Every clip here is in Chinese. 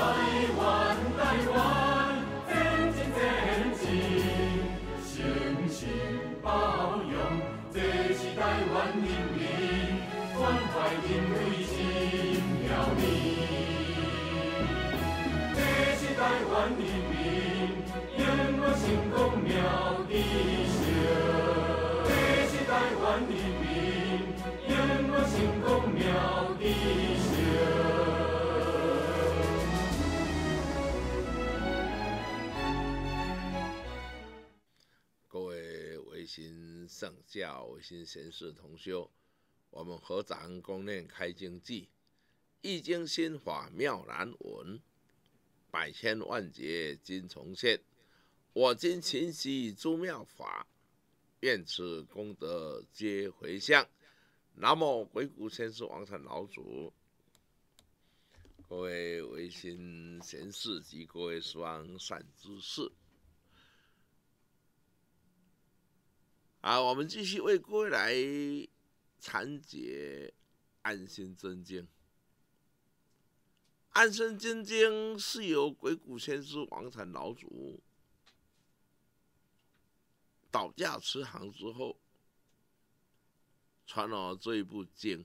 台湾再万，真真真进，星星包容。这是再万人民关怀的慰藉，妙地，这是再万人民愿我行动妙地。上教心贤士同修，我们合掌共念开经偈，《易经》心法妙难闻，百千万劫今重现。我今勤习诸妙法，愿此功德皆回向。南无鬼谷先师王禅老祖，各位维新贤士及各位双善之士。啊，我们继续为归来禅解安心真经。安心真经是由鬼谷先师王禅老祖倒驾慈航之后传了这一部经。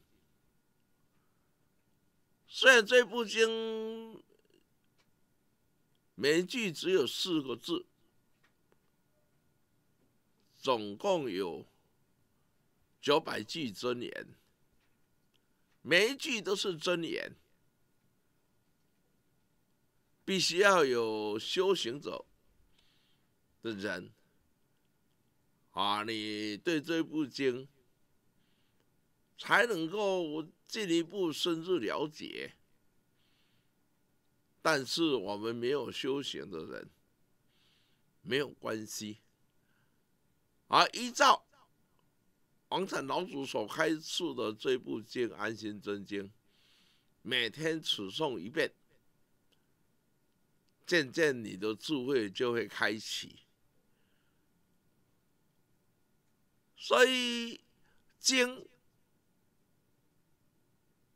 虽然这部经每句只有四个字。总共有九百句真言，每一句都是真言，必须要有修行者的人啊，你对这部经才能够进一步深入了解。但是我们没有修行的人，没有关系。而依照王禅老祖所开示的这部经《安心真经》，每天持诵一遍，渐渐你的智慧就会开启。所以，经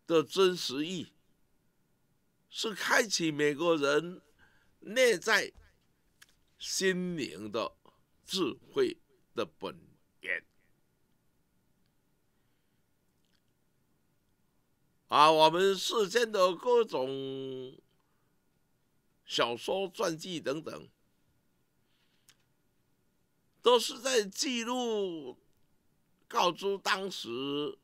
的真实意是开启每个人内在心灵的智慧。的本源啊，我们世间的各种小说、传记等等，都是在记录、告知当时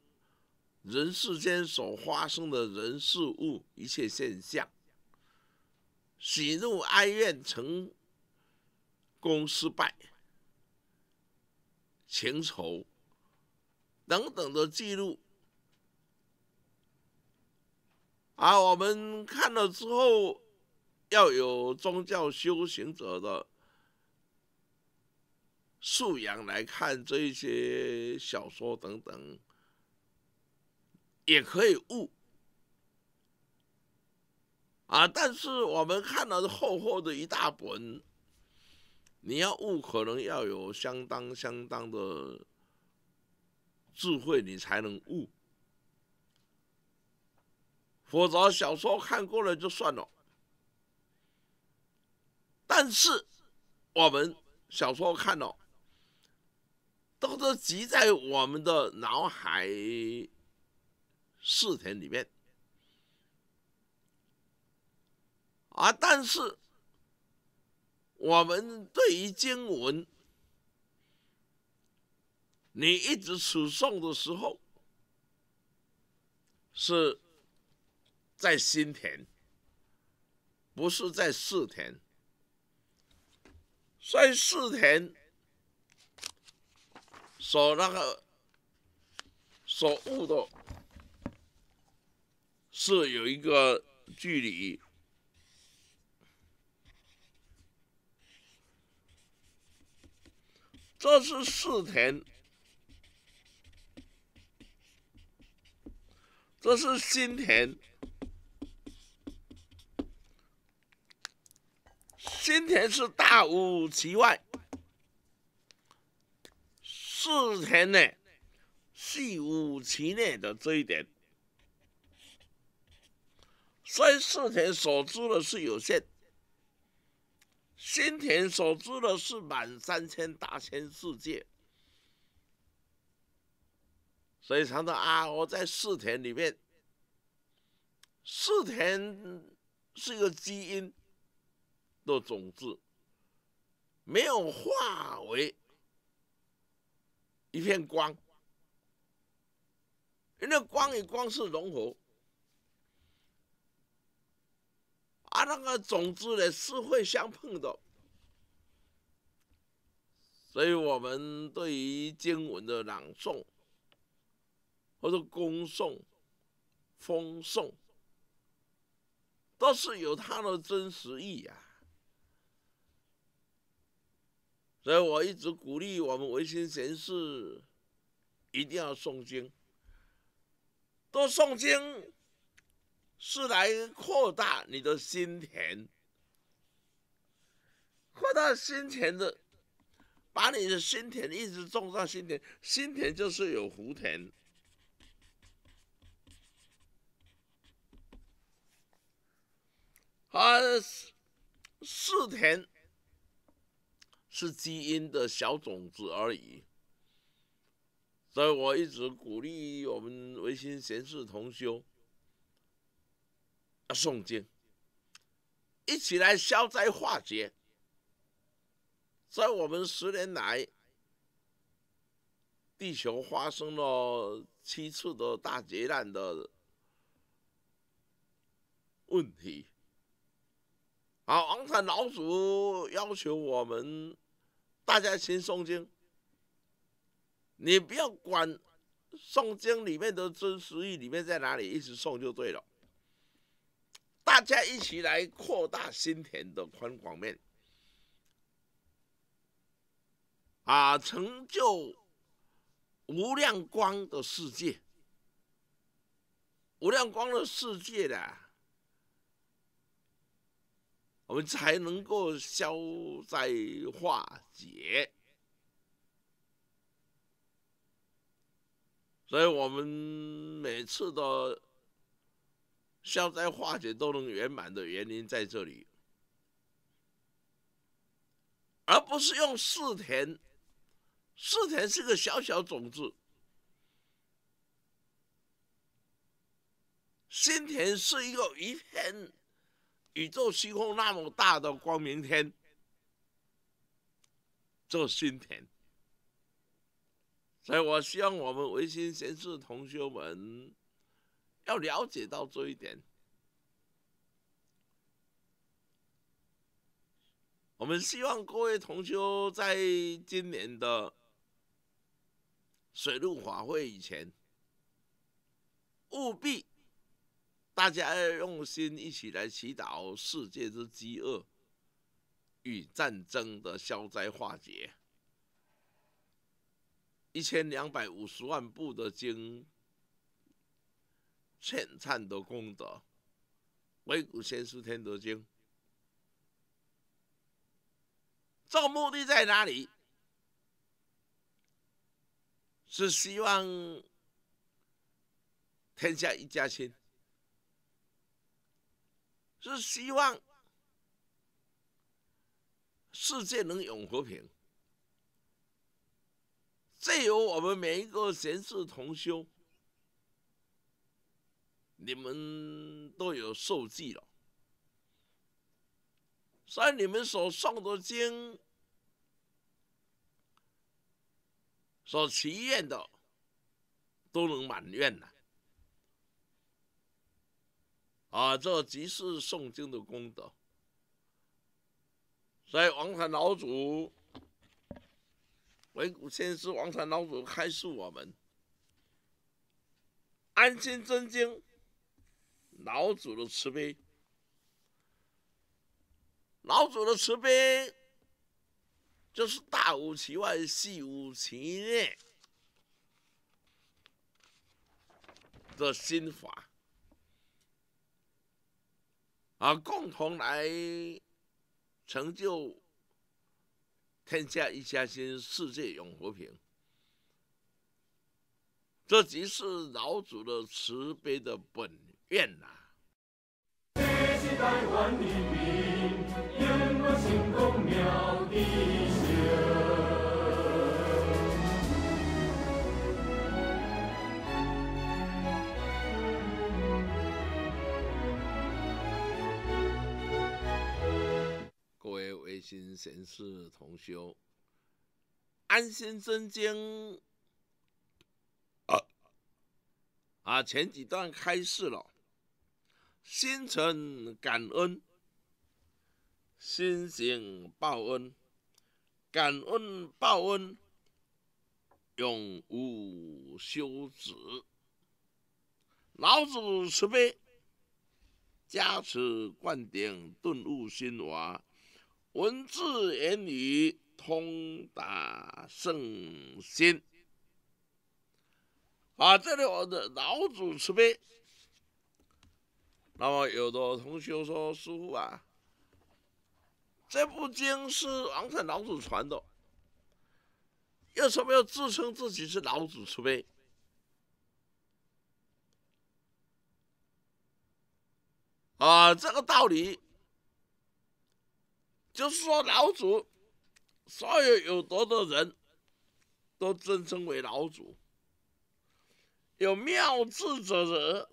人世间所发生的人事物一切现象，喜怒哀怨，成功失败。情仇等等的记录，啊，我们看了之后，要有宗教修行者的素养来看这些小说等等，也可以悟。啊，但是我们看了厚厚的一大本。你要悟，可能要有相当相当的智慧，你才能悟。否则小说看过了就算了。但是我们小说看了，都是记在我们的脑海、视田里面啊。但是。我们对于经文，你一直持诵的时候，是在心田，不是在世田，所以田所那个所悟的，是有一个距离。这是四田，这是新田，新田是大五旗外，四田呢细五旗内的这一点，所以四田所住的是有限。心田所住的是满三千大千世界，所以常常啊，我在四田里面，四田是一个基因的种子，没有化为一片光，因为光与光是融合。啊，那个种子呢是会相碰的，所以我们对于经文的朗诵，或者恭诵、讽诵，都是有它的真实意啊。所以我一直鼓励我们维新贤士，一定要诵经，多诵经。是来扩大你的心田，扩大心田的，把你的心田一直种上心田，心田就是有福田。啊，是田是基因的小种子而已，所以我一直鼓励我们唯心贤士同修。诵经，一起来消灾化解。在我们十年来，地球发生了七次的大劫难的问题。好，王禅老祖要求我们大家先诵经，你不要管诵经里面的真实义里面在哪里，一直诵就对了。大家一起来扩大心田的宽广面，啊，成就无量光的世界，无量光的世界的，我们才能够消灾化解。所以，我们每次都消灾化解都能圆满的原因在这里，而不是用四田。四田是个小小种子，新田是一个一片宇宙虚空那么大的光明天，做新田。所以我希望我们唯心贤士同学们。要了解到这一点，我们希望各位同修在今年的水陆法会以前，务必大家要用心一起来祈祷世界之饥饿与战争的消灾化解。一千两百五十万部的经。千忏的功德，《维古贤书天德经》，这个目的在哪里？是希望天下一家亲，是希望世界能永和平。这由我们每一个贤士同修。你们都有受记了，所以你们所诵的经，所祈愿的，都能满愿了。啊，这即是诵经的功德。所以王禅老祖、文古先师、王禅老祖开示我们：安心真经。老祖的慈悲，老祖的慈悲，就是大无其外，细无其内的心法，啊，共同来成就天下一家亲，世界永和平。这即是老祖的慈悲的本。各位微信贤士同修，安心真经啊啊！前几段开示了。心存感恩，心行报恩，感恩报恩，永无休止。老子慈悲，加持灌顶，顿悟心华，文字言语通达圣心。啊，这里我的老子慈悲。那么有的同学说：“师傅啊，这部经是王禅老祖传的，为什么要自称自己是老祖慈悲？”啊，这个道理就是说，老祖所有有德的人，都尊称为老祖，有妙智者人。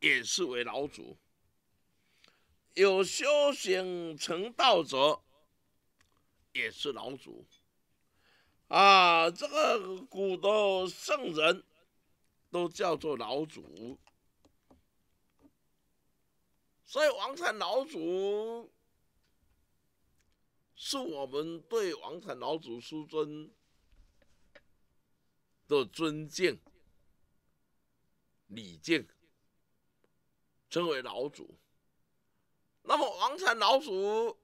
也是为老祖，有修行成道者，也是老祖。啊，这个古的圣人，都叫做老祖。所以王禅老祖，是我们对王禅老祖师尊的尊敬、礼敬。称为老祖，那么王禅老祖，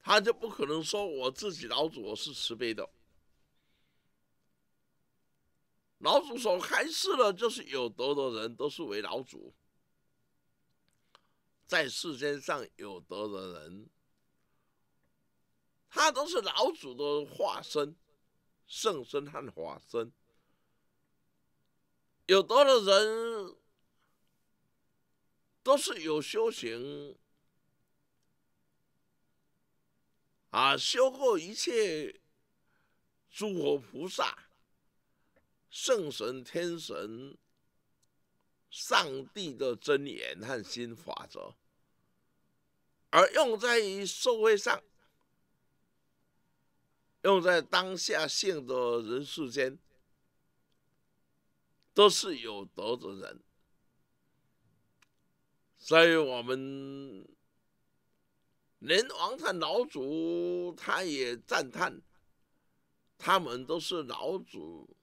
他就不可能说我自己老祖我是慈悲的。老祖所开示了，就是有德的人都是为老祖，在世间上有德的人，他都是老祖的化身、圣身和化身。有多的人都是有修行啊，修过一切诸佛菩萨、圣神、天神、上帝的真言和心法则，而用在于社会上，用在当下现的人世间。都是有德之人，所以我们连王禅老祖他也赞叹，他们都是老祖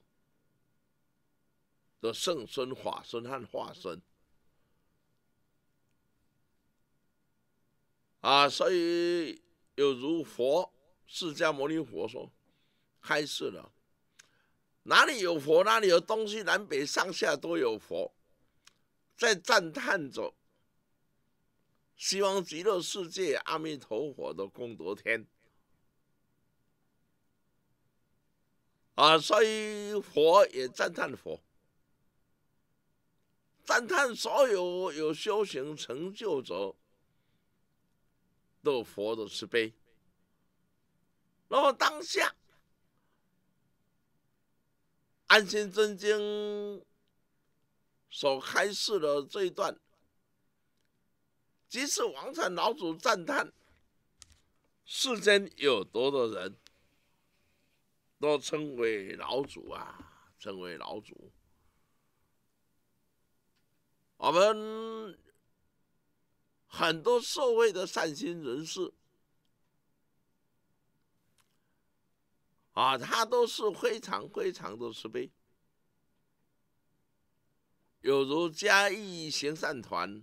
的圣身、化身和化身啊，所以有如佛释迦牟尼佛说开示了。哪里有佛，哪里有东西南北上下都有佛，在赞叹着西方极乐世界阿弥陀佛的功德天啊，所以佛也赞叹佛，赞叹所有有修行成就者，的佛的慈悲，然后当下。安心真经所开示的这一段，即使王禅老祖赞叹世间有多的人，都称为老祖啊，称为老祖。我们很多社会的善心人士。啊，他都是非常非常的慈悲，有如嘉义行善团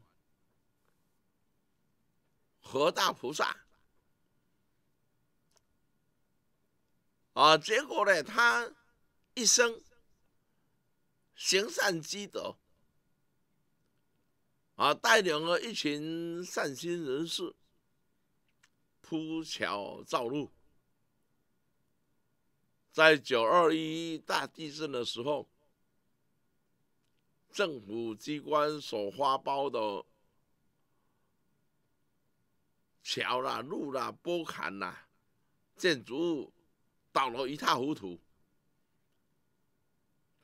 和大菩萨，啊，结果呢，他一生行善积德，啊，带领了一群善心人士铺桥造路。在九二一大地震的时候，政府机关所发包的桥啦、路啦、波坎啦、建筑物倒了一塌糊涂。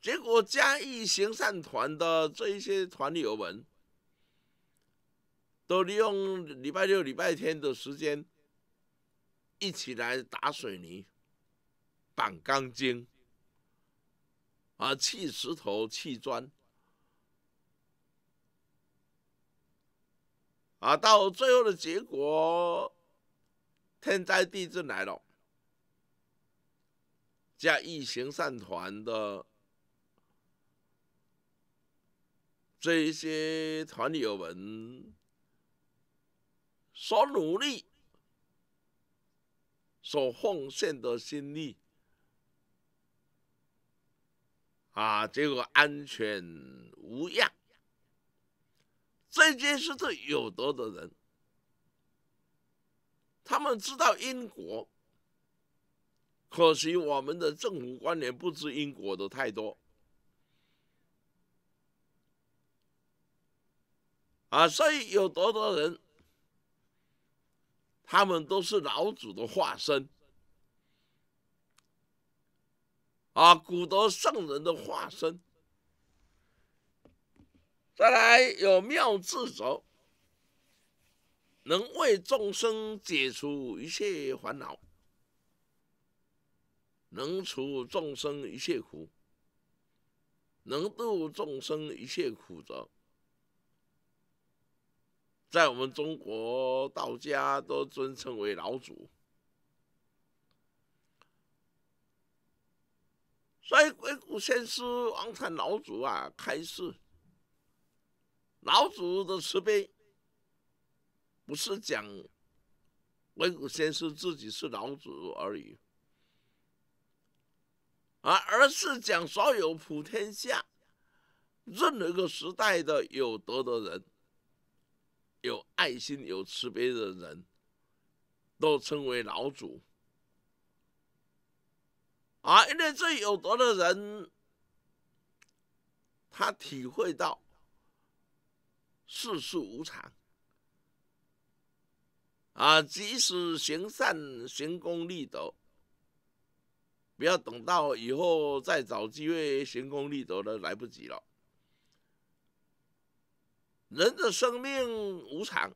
结果嘉义行善团的这一些团友们，都利用礼拜六、礼拜天的时间，一起来打水泥。绑钢筋，啊砌石头、砌砖，啊到最后的结果，天灾地震来了，加义行善团的这些团友们所努力、所奉献的心力。啊，结果安全无恙。这件事对有德的人，他们知道因果。可惜我们的政府官员不知因果的太多。啊，所以有德的人，他们都是老祖的化身。啊，古德圣人的化身。再来有妙智者，能为众生解除一切烦恼，能除众生一切苦，能度众生一切苦者，在我们中国道家都尊称为老祖。所以鬼谷先师王禅老祖啊，开示，老祖的慈悲，不是讲鬼谷先师自己是老祖而已，而而是讲所有普天下任何一个时代的有德的人、有爱心、有慈悲的人，都称为老祖。啊，因为最有德的人，他体会到世事无常。啊，即使行善行功立德，不要等到以后再找机会行功立德了，来不及了。人的生命无常，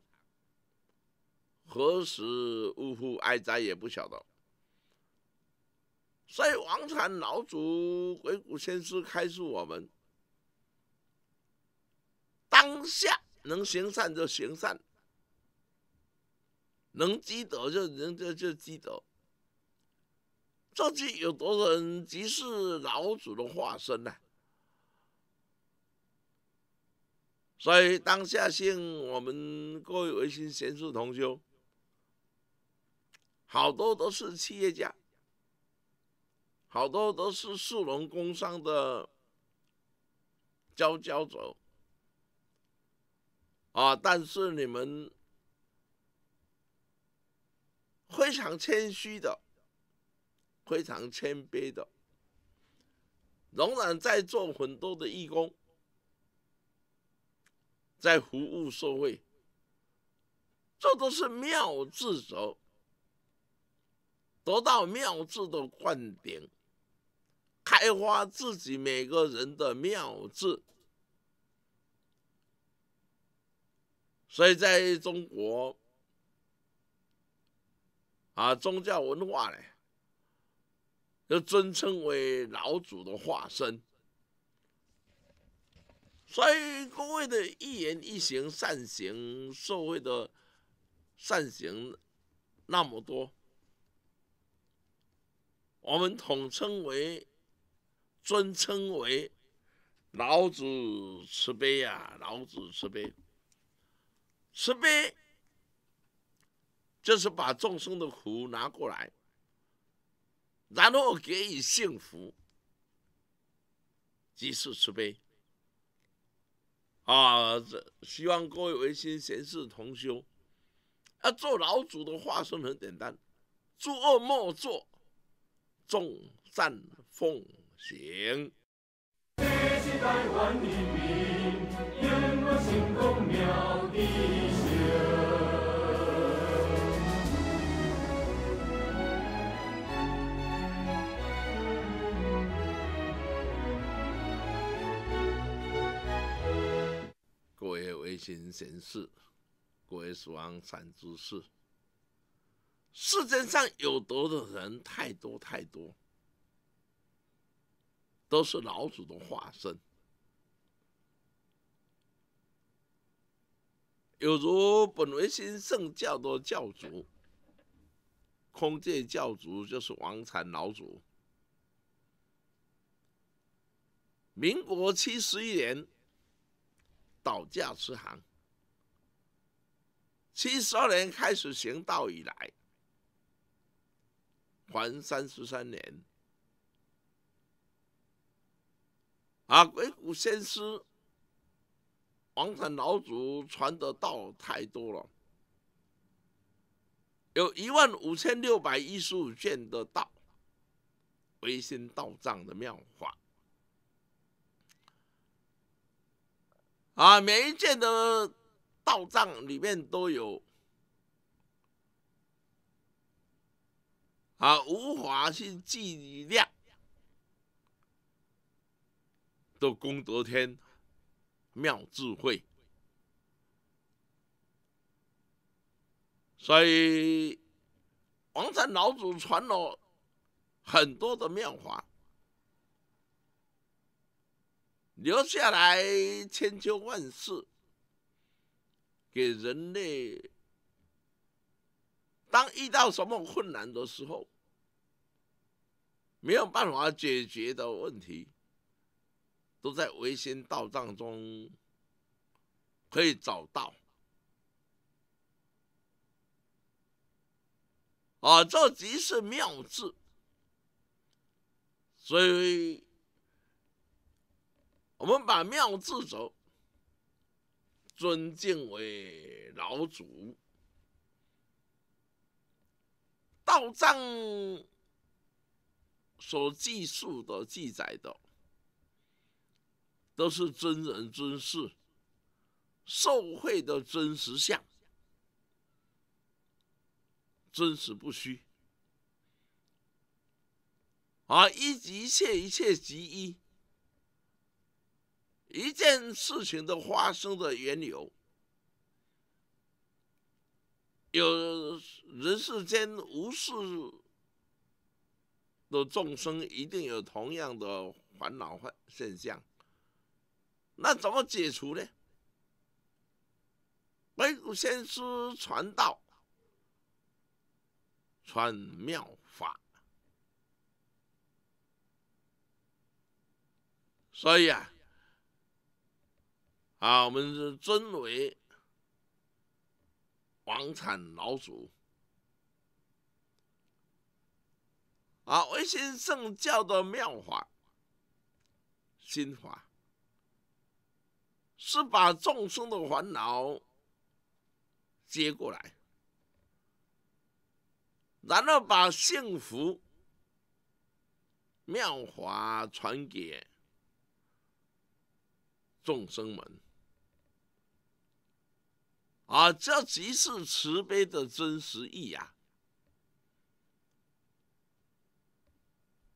何时呜呼哀哉也不晓得。所以，王禅老祖、鬼谷先师开示我们：当下能行善就行善，能积德就就就积德。这句有多少人即是老祖的化身呢？所以，当下现我们各位维心贤士同修，好多都是企业家。好多都是士农工商的佼佼者啊！但是你们非常谦虚的，非常谦卑的，仍然在做很多的义工，在服务社会，这都是妙智者得到妙智的灌顶。开发自己每个人的妙智，所以在中国，啊，宗教文化呢，就尊称为老祖的化身。所以各位的一言一行善行，社会的善行那么多，我们统称为。尊称为老子慈悲啊，老子慈悲，慈悲就是把众生的苦拿过来，然后给予幸福，即是慈悲啊。这希望各位为心贤士同修，要做老祖的化身很简单，诸恶莫作，众善奉。行。各位微贤贤士，位死亡禅之士。世间上有德的人太多太多。都是老祖的化身，有如本维新圣教的教主，空界教主就是王禅老祖。民国七十一年倒驾慈航，七十二年开始行道以来，还三十三年。啊！鬼谷先师、王禅老祖传的道太多了，有一万五千六百一十五卷的道，唯心道藏的妙法。啊，每一件的道藏里面都有，啊，无法去计量。都功德天妙智慧，所以王禅老祖传了很多的妙法，留下来千秋万世，给人类当遇到什么困难的时候，没有办法解决的问题。都在微信到账中可以找到，啊，这即是妙智，所以我们把妙智者尊敬为老祖，道藏所记述的记载的。都是真人真事，受贿的真实相，真实不虚。啊，一即一切，一切即一。一件事情的发生的缘由，有人世间无数的众生，一定有同样的烦恼现现象。那怎么解除呢？白骨仙师传道，传妙法，所以啊，啊，我们尊为王禅老祖，啊，唯心圣教的妙法心法。是把众生的烦恼接过来，然后把幸福妙华传给众生们，啊，这即是慈悲的真实意呀。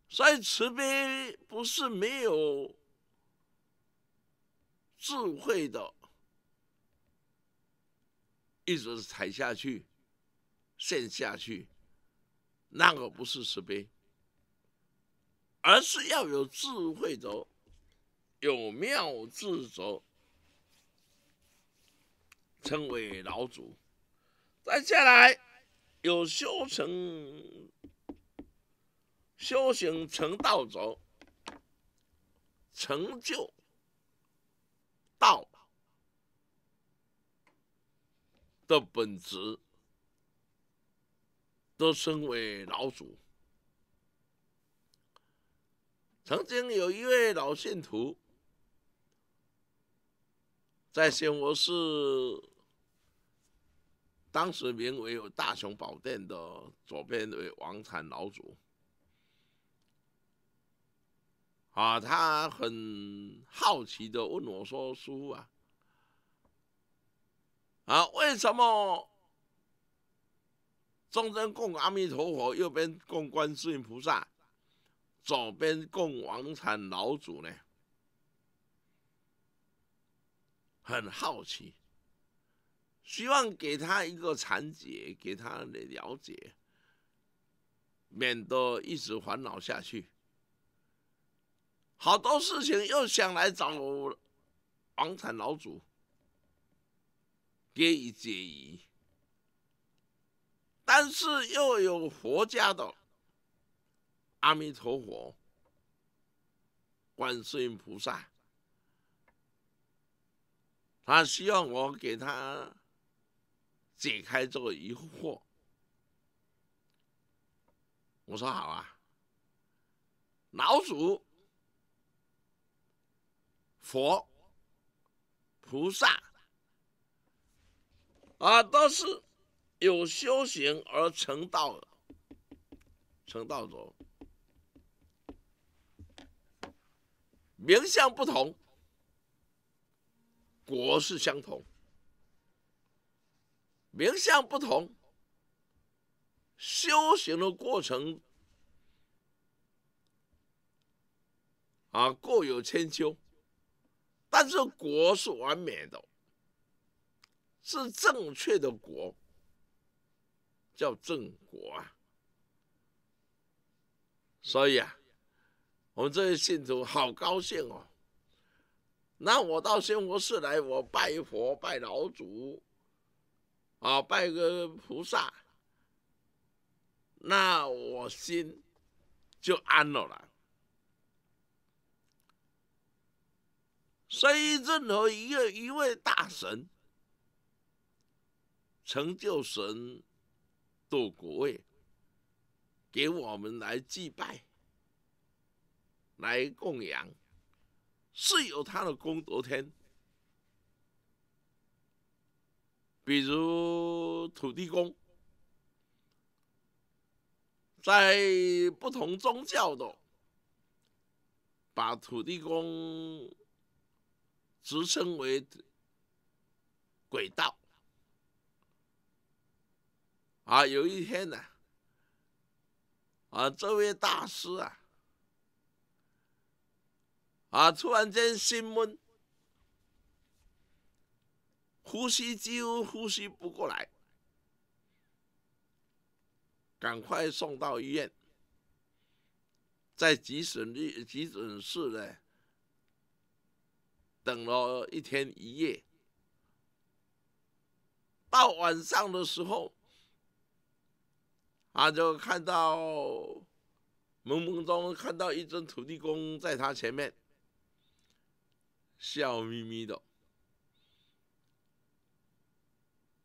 所以慈悲不是没有。智慧的，一直是踩下去、陷下去，那个不是慈悲，而是要有智慧的、有妙智者，称为老祖。再下来有修成、修行成道者，成就。道的本质，都称为老祖。曾经有一位老信徒，在仙佛寺，当时名为有大雄宝殿的左边为王禅老祖。啊，他很好奇的问我说：“师傅啊，啊，为什么中间供阿弥陀佛，右边供观世音菩萨，左边供王禅老祖呢？”很好奇，希望给他一个禅解，给他的了解，免得一直烦恼下去。好多事情又想来找房产老祖给予解疑，但是又有佛家的阿弥陀佛、观世音菩萨，他希望我给他解开这个疑惑。我说好啊，老祖。佛、菩萨啊，都是有修行而成道的，成道者。名相不同，果是相同。名相不同，修行的过程啊，各有千秋。但是国是完美的，是正确的国，叫正国啊。所以啊，我们这些信徒好高兴哦。那我到仙佛寺来，我拜佛、拜老祖，啊，拜个菩萨，那我心就安了了。所以任何一个一位大神成就神度国位，给我们来祭拜、来供养，是由他的功德天。比如土地公，在不同宗教的，把土地公。直称为轨道。啊，有一天呢，啊，这位大师啊，啊，突然间心闷，呼吸几乎呼吸不过来，赶快送到医院，在急诊室，急诊室呢。等了一天一夜，到晚上的时候，他就看到朦胧中看到一尊土地公在他前面，笑眯眯的，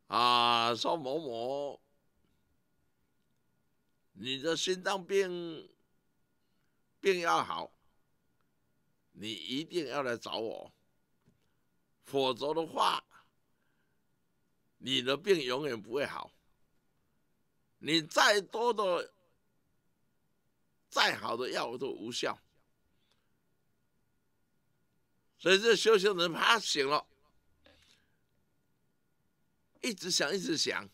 啊，说某某，你的心脏病病要好，你一定要来找我。否则的话，你的病永远不会好。你再多的、再好的药物都无效。所以这修行人怕醒了，一直想，一直想。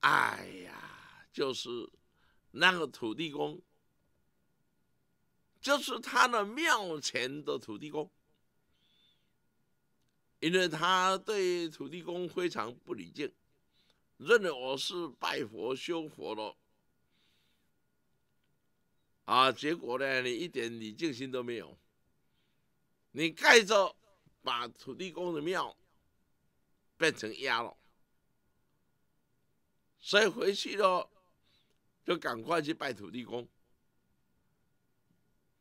哎呀，就是那个土地公，就是他的庙前的土地公。因为他对土地公非常不礼敬，认为我是拜佛修佛了，啊，结果呢，你一点礼敬心都没有，你盖着把土地公的庙变成鸭了，所以回去了就赶快去拜土地公，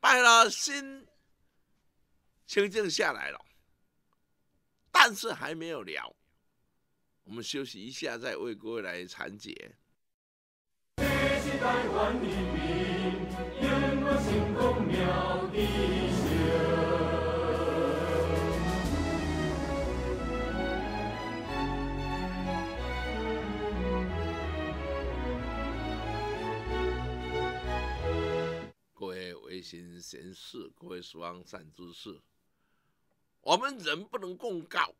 拜了心清净下来了。但是还没有聊，我们休息一下，再为各位来讲解。各位微信贤士，各位书方善知识。我们人不能共告，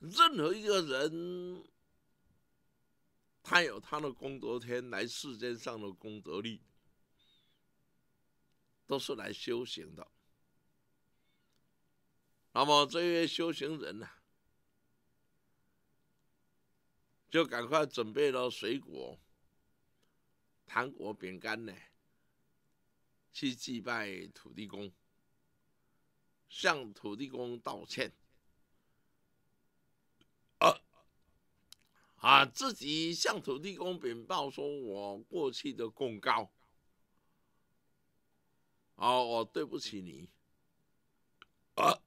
任何一个人，他有他的功德天来世间上的功德力，都是来修行的。那么这些修行人呢，就赶快准备了水果、糖果、饼干呢，去祭拜土地公。向土地公道歉。啊啊，自己向土地公禀报，说我过去的贡高，哦，我对不起你。啊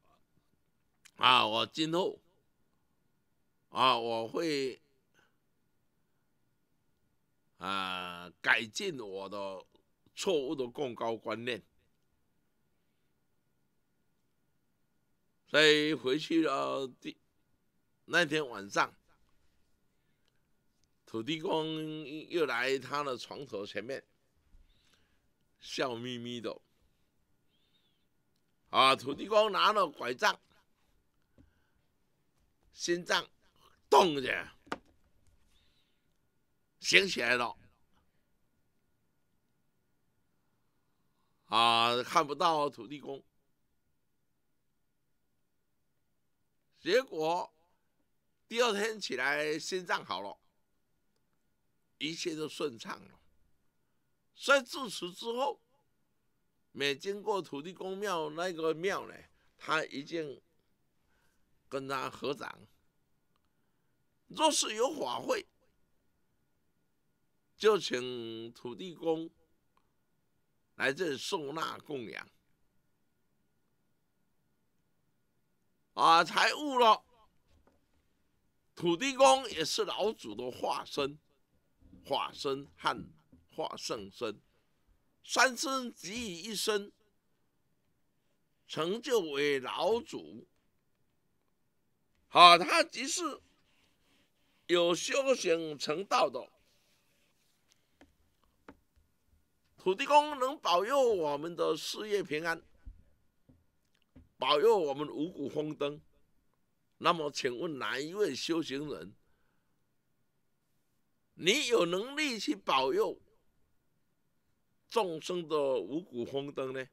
啊，我今后啊，我会啊，改进我的错误的贡高观念。所以回去了，第那天晚上，土地公又来他的床头前面，笑眯眯的。啊，土地公拿了拐杖，心脏动一下，醒起来了。啊，看不到土地公。结果第二天起来，心脏好了，一切都顺畅了。所以自此之后，每经过土地公庙那个庙呢，他已经跟他合掌。若是有法会，就请土地公来这里受纳供养。啊！才悟了，土地公也是老祖的化身、化身和化圣身，三生集于一身，成就为老祖。好，他即是有修行成道的，土地公能保佑我们的事业平安。保佑我们五谷丰登，那么请问哪一位修行人，你有能力去保佑众生的五谷丰登呢？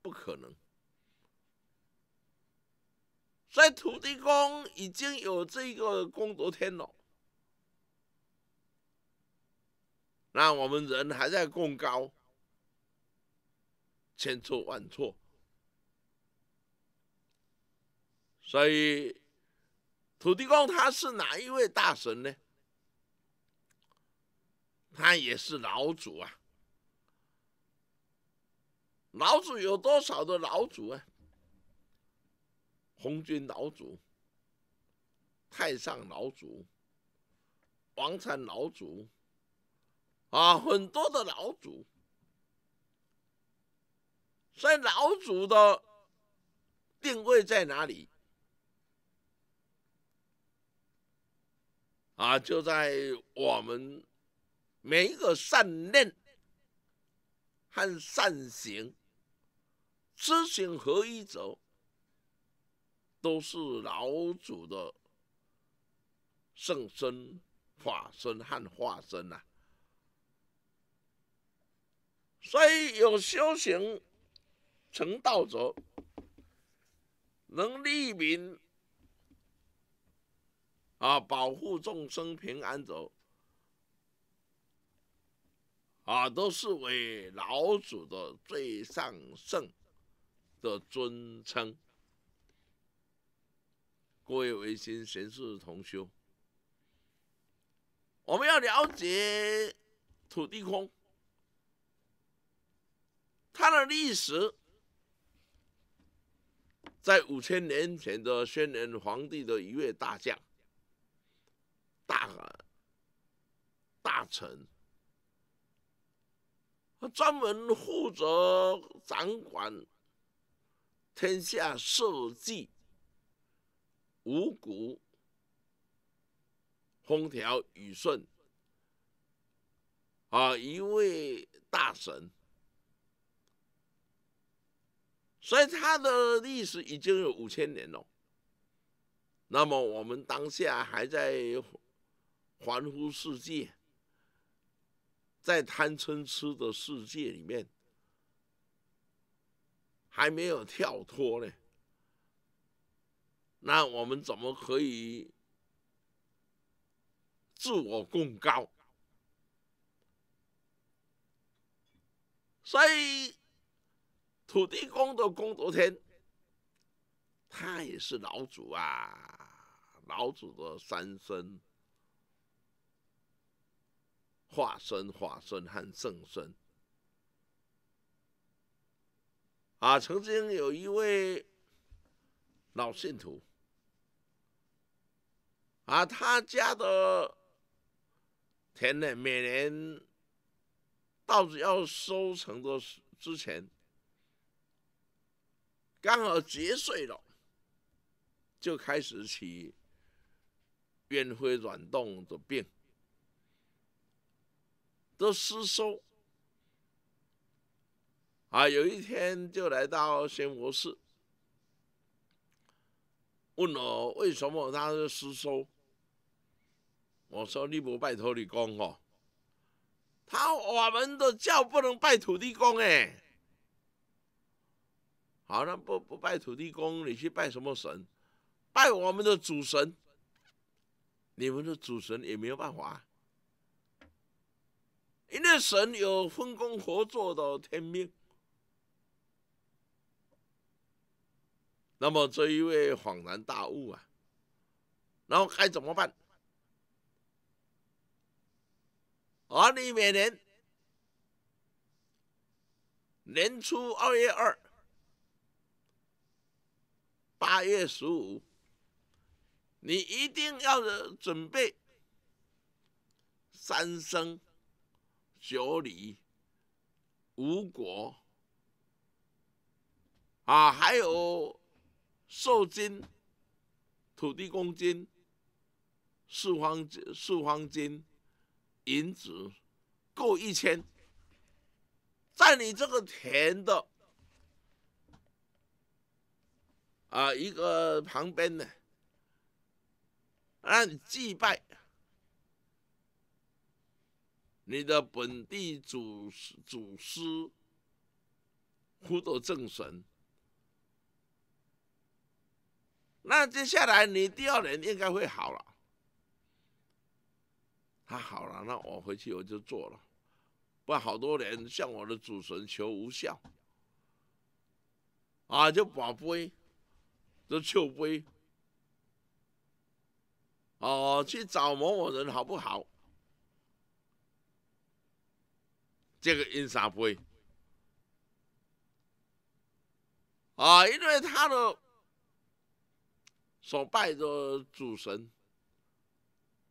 不可能。所以土地公已经有这个功德天了，那我们人还在供高，千错万错。所以，土地公他是哪一位大神呢？他也是老祖啊。老祖有多少的老祖啊？红军老祖、太上老祖、王禅老祖啊，很多的老祖。所以老祖的定位在哪里？啊，就在我们每一个善念和善行、知行合一者，都是老祖的圣身、法身和化身呐。所以，有修行成道者，能利民。啊，保护众生平安走，啊，都是为老祖的最上圣的尊称。各位维新贤士同修，我们要了解土地公他的历史，在五千年前的轩辕皇帝的一位大将。大大臣，专门负责掌管天下社稷、五谷、风调雨顺啊，一位大神。所以他的历史已经有五千年了。那么我们当下还在。环乎世界，在贪嗔痴的世界里面，还没有跳脱呢。那我们怎么可以自我贡高？所以，土地公的功德天，他也是老祖啊，老祖的三孙。化身、化身和圣身。啊，曾经有一位老信徒，啊，他家的田呢，每年到要收成的之前，刚好节税了，就开始起冤灰转动的病。都失收，啊，有一天就来到仙佛寺，问我为什么他失收。我说：你不拜托你公哦，他我们的教不能拜土地公哎。好，那不不拜土地公，你去拜什么神？拜我们的主神，你们的主神也没有办法。因为神有分工合作的天命。那么这一位恍然大悟啊，然后该怎么办？啊，你每年年初二月二、八月十五，你一定要准备三生九里，吴国，啊，还有寿金，土地公金，四方四方金，银子够一千，在你这个田的啊一个旁边的，让你祭拜。你的本地祖师、祖师、护道正神，那接下来你第二年应该会好了。他好了，那我回去我就做了，不好多年向我的祖神求无效，啊，就把杯，就旧杯，哦，去找某某人好不好？这个因啥会？啊？因为他的所拜的主神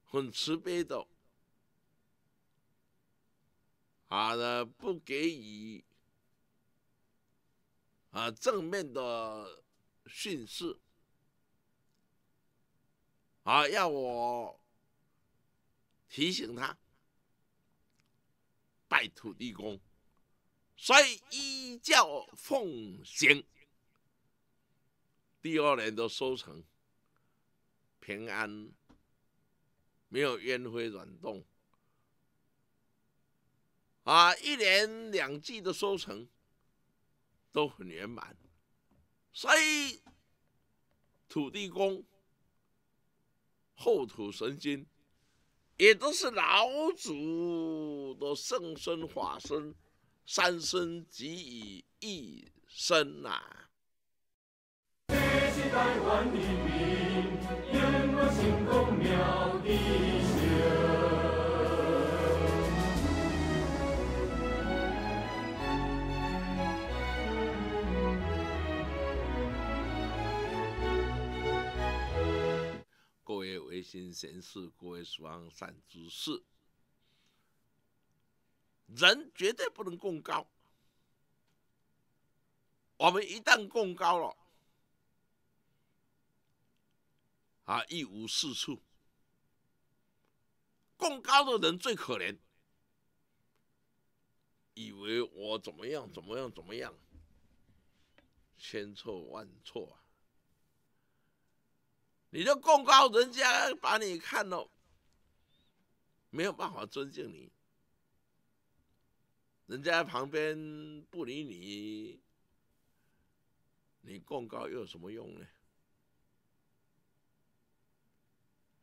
很慈悲的，啊，不给予啊正面的训示，啊，要我提醒他。拜土地公，所以依教奉行，第二年都收成平安，没有烟灰软动，啊，一年两季的收成都很圆满，所以土地公厚土神金。也都是老祖、的圣孙、法孙、三孙及以一身呐。心闲事，各位诸王善之事，人绝对不能共高。我们一旦共高了，啊，一无是处。共高的人最可怜，以为我怎么样怎么样怎么样，千错万错啊。你就贡高，人家把你看了，没有办法尊敬你，人家旁边不理你，你贡高又有什么用呢？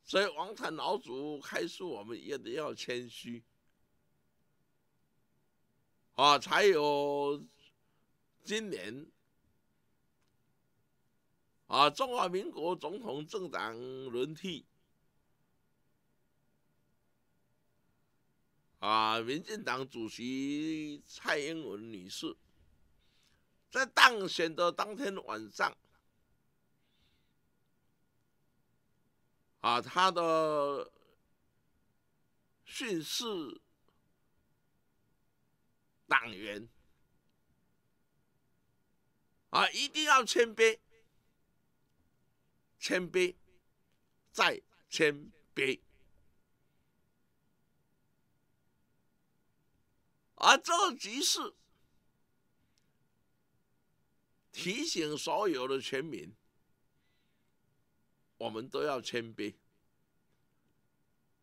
所以王禅老祖开示，我们也得要谦虚啊，才有今年。啊！中华民国总统政党轮替，啊，民进党主席蔡英文女士在当选的当天晚上，啊，她的训示党员啊，一定要谦卑。谦卑，再谦卑，啊，这即是提醒所有的全民，我们都要谦卑，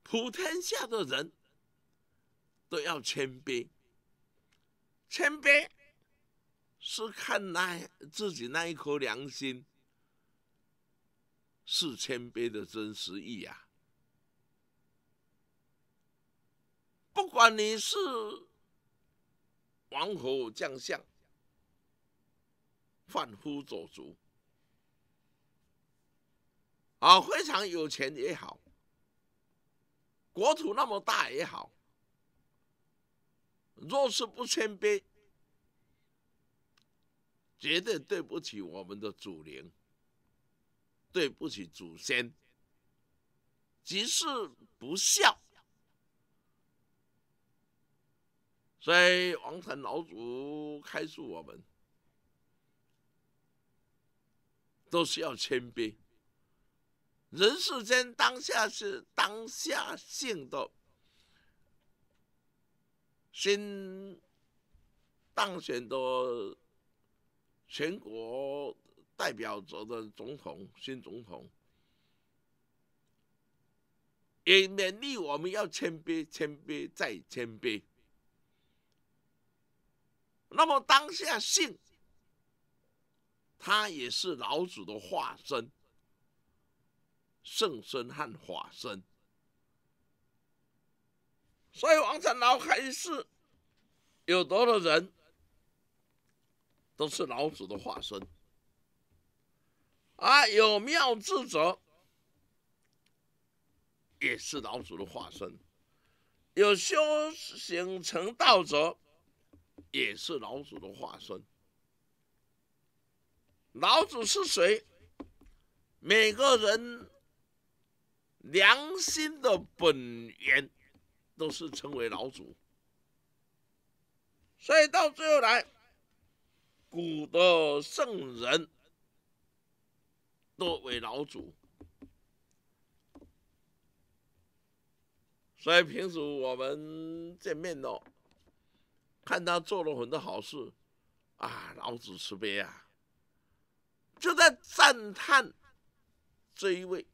普天下的人都要谦卑。谦卑是看那自己那一颗良心。是谦卑的真实意呀！不管你是王侯将相、贩夫走卒，啊，非常有钱也好，国土那么大也好，若是不谦卑，绝对对不起我们的祖灵。对不起祖先，即是不孝，所以王禅老祖开示我们，都是要谦卑。人世间当下是当下性的，新当选的全国。代表着的总统，新总统，也勉励我们要谦卑，谦卑再谦卑。那么当下性，他也是老子的化身，圣身和化身。所以王长老还是有多少人，都是老子的化身。啊，有妙智者，也是老子的化身；有修行成道者，也是老子的化身。老子是谁？每个人良心的本源，都是称为老子。所以到最后来，古的圣人。多为老祖，所以平时我们见面哦，看他做了很多好事，啊，老子慈悲啊，就在赞叹这一位，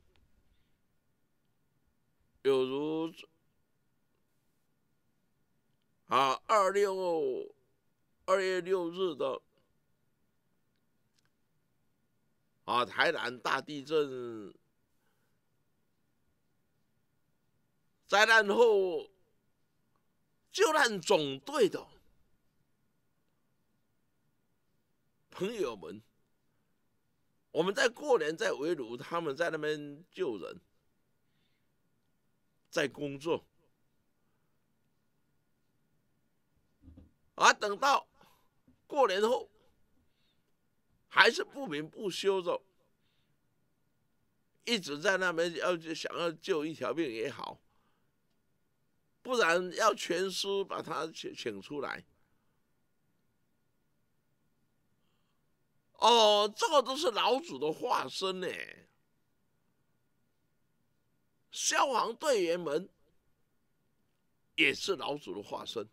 有如啊二六二月六日的。啊，台南大地震灾难后，救难总队的朋友们，我们在过年在围炉，他们在那边救人，在工作，而等到过年后。还是不眠不休的，一直在那边要想要救一条命也好，不然要全师把他请请出来。哦，这个都是老祖的化身呢。消防队员们也是老祖的化身，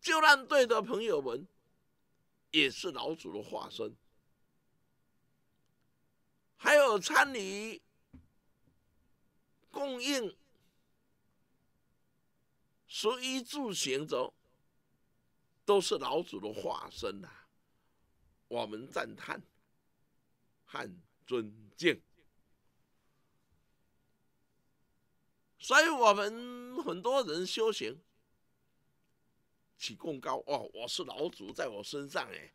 救难队的朋友们。也是老祖的化身，还有参与、供应、十一柱行者，都是老祖的化身呐！我们赞叹、很尊敬。所以，我们很多人修行。起供高哦！我是老祖，在我身上哎，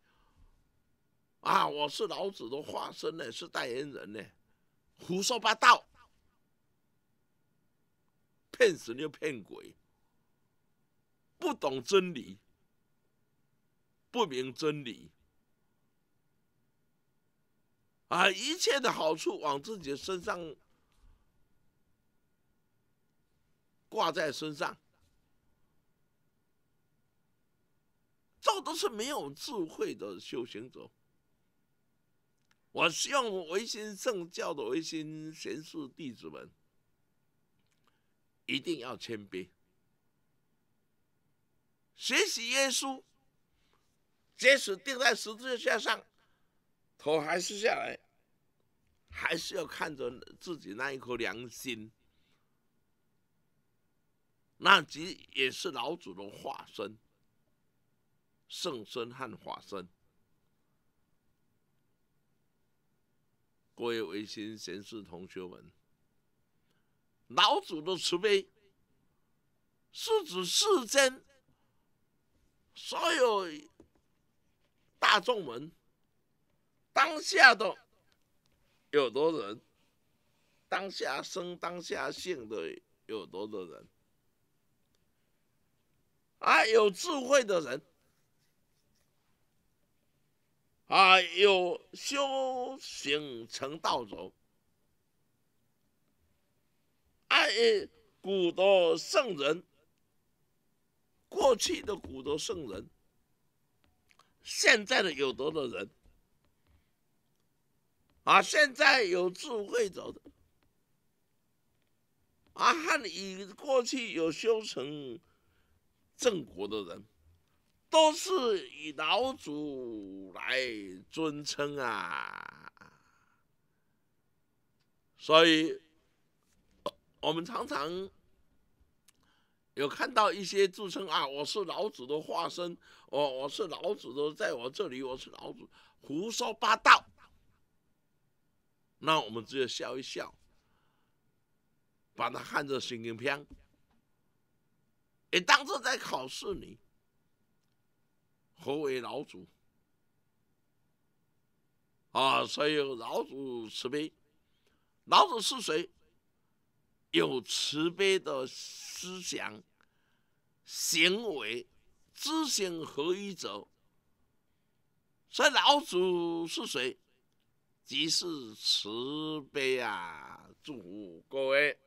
啊！我是老子的化身呢，是代言人呢，胡说八道，骗神又骗鬼，不懂真理，不明真理，啊！一切的好处往自己身上挂在身上。都是没有智慧的修行者。我希望唯心圣教的唯心贤士弟子们一定要谦卑，学习耶稣，即使钉在十字架上，头还是下来，还是要看着自己那一颗良心。那即也是老祖宗化身。圣身、和法身，各位维新贤士同学们，老祖的慈悲是指世间所有大众们，当下的有多人，当下生当下性的有多的人，啊，有智慧的人。啊，有修行成道者。啊，古德圣人，过去的古德圣人，现在的有德的人，啊，现在有智慧者的，啊，和你过去有修成正果的人。都是以老祖来尊称啊，所以我们常常有看到一些自称啊，我是老祖的化身，我我是老祖的，在我这里我是老祖，胡说八道。那我们只有笑一笑，把他看成神经片，也当作在考试你。何为老祖？啊，所以老祖慈悲。老祖是谁？有慈悲的思想、行为、知行合一者。所以老祖是谁？即是慈悲啊！祝福各位。